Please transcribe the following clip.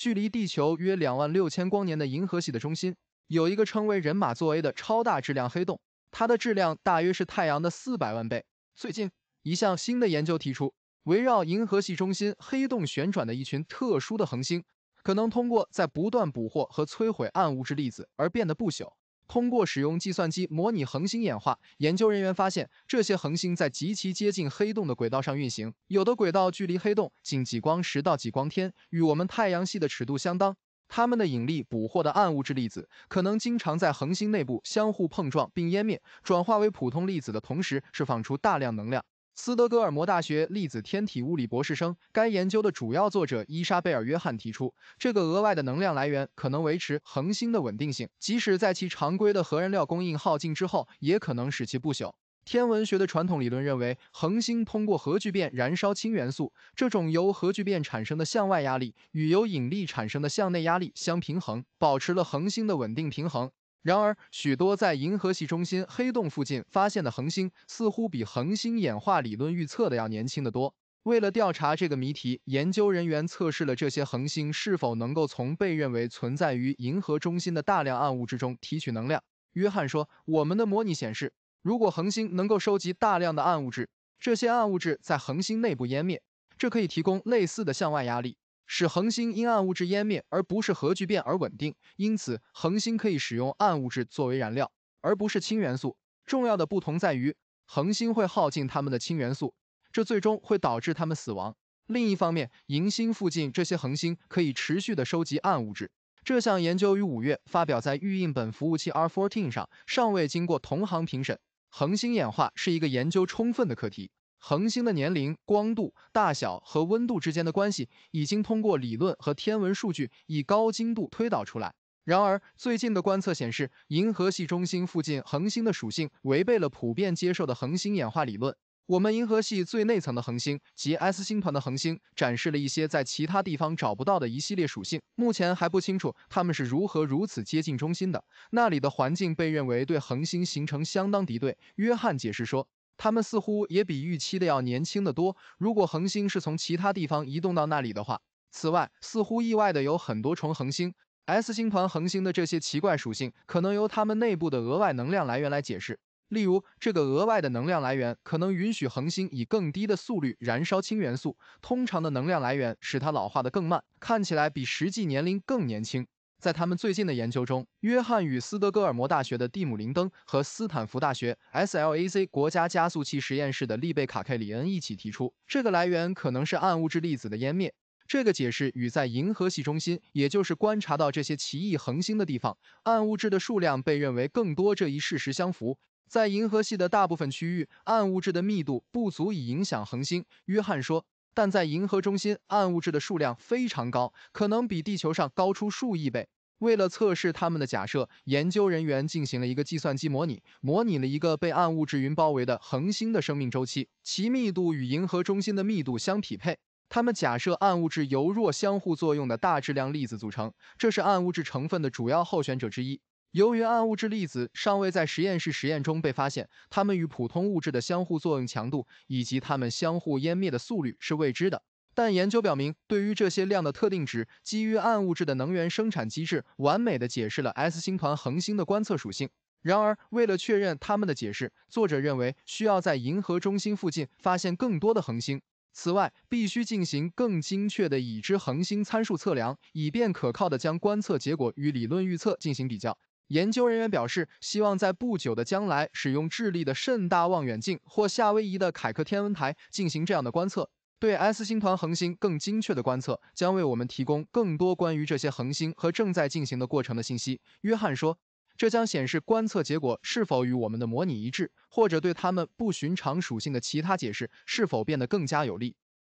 距离地球约两万六千光年的银河系的中心，有一个称为人马座 A 的超大质量黑洞，它的质量大约是太阳的四百万倍。最近一项新的研究提出，围绕银河系中心黑洞旋转的一群特殊的恒星，可能通过在不断捕获和摧毁暗物质粒子而变得不朽。通过使用计算机模拟恒星演化，研究人员发现，这些恒星在极其接近黑洞的轨道上运行，有的轨道距离黑洞仅几光时到几光天，与我们太阳系的尺度相当。它们的引力捕获的暗物质粒子，可能经常在恒星内部相互碰撞并湮灭，转化为普通粒子的同时，释放出大量能量。斯德哥尔摩大学粒子天体物理博士生，该研究的主要作者伊莎贝尔·约翰提出，这个额外的能量来源可能维持恒星的稳定性，即使在其常规的核燃料供应耗尽之后，也可能使其不朽。天文学的传统理论认为，恒星通过核聚变燃烧氢元素，这种由核聚变产生的向外压力与由引力产生的向内压力相平衡，保持了恒星的稳定平衡。然而，许多在银河系中心黑洞附近发现的恒星似乎比恒星演化理论预测的要年轻得多。为了调查这个谜题，研究人员测试了这些恒星是否能够从被认为存在于银河中心的大量暗物质中提取能量。约翰说：“我们的模拟显示，如果恒星能够收集大量的暗物质，这些暗物质在恒星内部湮灭，这可以提供类似的向外压力。”使恒星因暗物质湮灭而不是核聚变而稳定，因此恒星可以使用暗物质作为燃料，而不是氢元素。重要的不同在于，恒星会耗尽它们的氢元素，这最终会导致它们死亡。另一方面，银星附近这些恒星可以持续的收集暗物质。这项研究于五月发表在预印本服务器 r 1 4上，尚未经过同行评审。恒星演化是一个研究充分的课题。恒星的年龄、光度、大小和温度之间的关系已经通过理论和天文数据以高精度推导出来。然而，最近的观测显示，银河系中心附近恒星的属性违背了普遍接受的恒星演化理论。我们银河系最内层的恒星及 S 星团的恒星展示了一些在其他地方找不到的一系列属性。目前还不清楚它们是如何如此接近中心的。那里的环境被认为对恒星形成相当敌对。约翰解释说。它们似乎也比预期的要年轻的多。如果恒星是从其他地方移动到那里的话，此外，似乎意外的有很多重恒星、S 星团恒星的这些奇怪属性，可能由它们内部的额外能量来源来解释。例如，这个额外的能量来源可能允许恒星以更低的速率燃烧氢元素，通常的能量来源使它老化的更慢，看起来比实际年龄更年轻。在他们最近的研究中，约翰与斯德哥尔摩大学的蒂姆·林登和斯坦福大学 SLAC 国家加速器实验室的利贝卡·克里恩一起提出，这个来源可能是暗物质粒子的湮灭。这个解释与在银河系中心，也就是观察到这些奇异恒星的地方，暗物质的数量被认为更多这一事实相符。在银河系的大部分区域，暗物质的密度不足以影响恒星，约翰说。但在银河中心，暗物质的数量非常高，可能比地球上高出数亿倍。为了测试他们的假设，研究人员进行了一个计算机模拟，模拟了一个被暗物质云包围的恒星的生命周期，其密度与银河中心的密度相匹配。他们假设暗物质由弱相互作用的大质量粒子组成，这是暗物质成分的主要候选者之一。由于暗物质粒子尚未在实验室实验中被发现，它们与普通物质的相互作用强度以及它们相互湮灭的速率是未知的。但研究表明，对于这些量的特定值，基于暗物质的能源生产机制，完美的解释了 S 星团恒星的观测属性。然而，为了确认他们的解释，作者认为需要在银河中心附近发现更多的恒星。此外，必须进行更精确的已知恒星参数测量，以便可靠的将观测结果与理论预测进行比较。研究人员表示，希望在不久的将来使用智利的甚大望远镜或夏威夷的凯克天文台进行这样的观测。对 S 星团恒星更精确的观测将为我们提供更多关于这些恒星和正在进行的过程的信息。约翰说：“这将显示观测结果是否与我们的模拟一致，或者对它们不寻常属性的其他解释是否变得更加有利。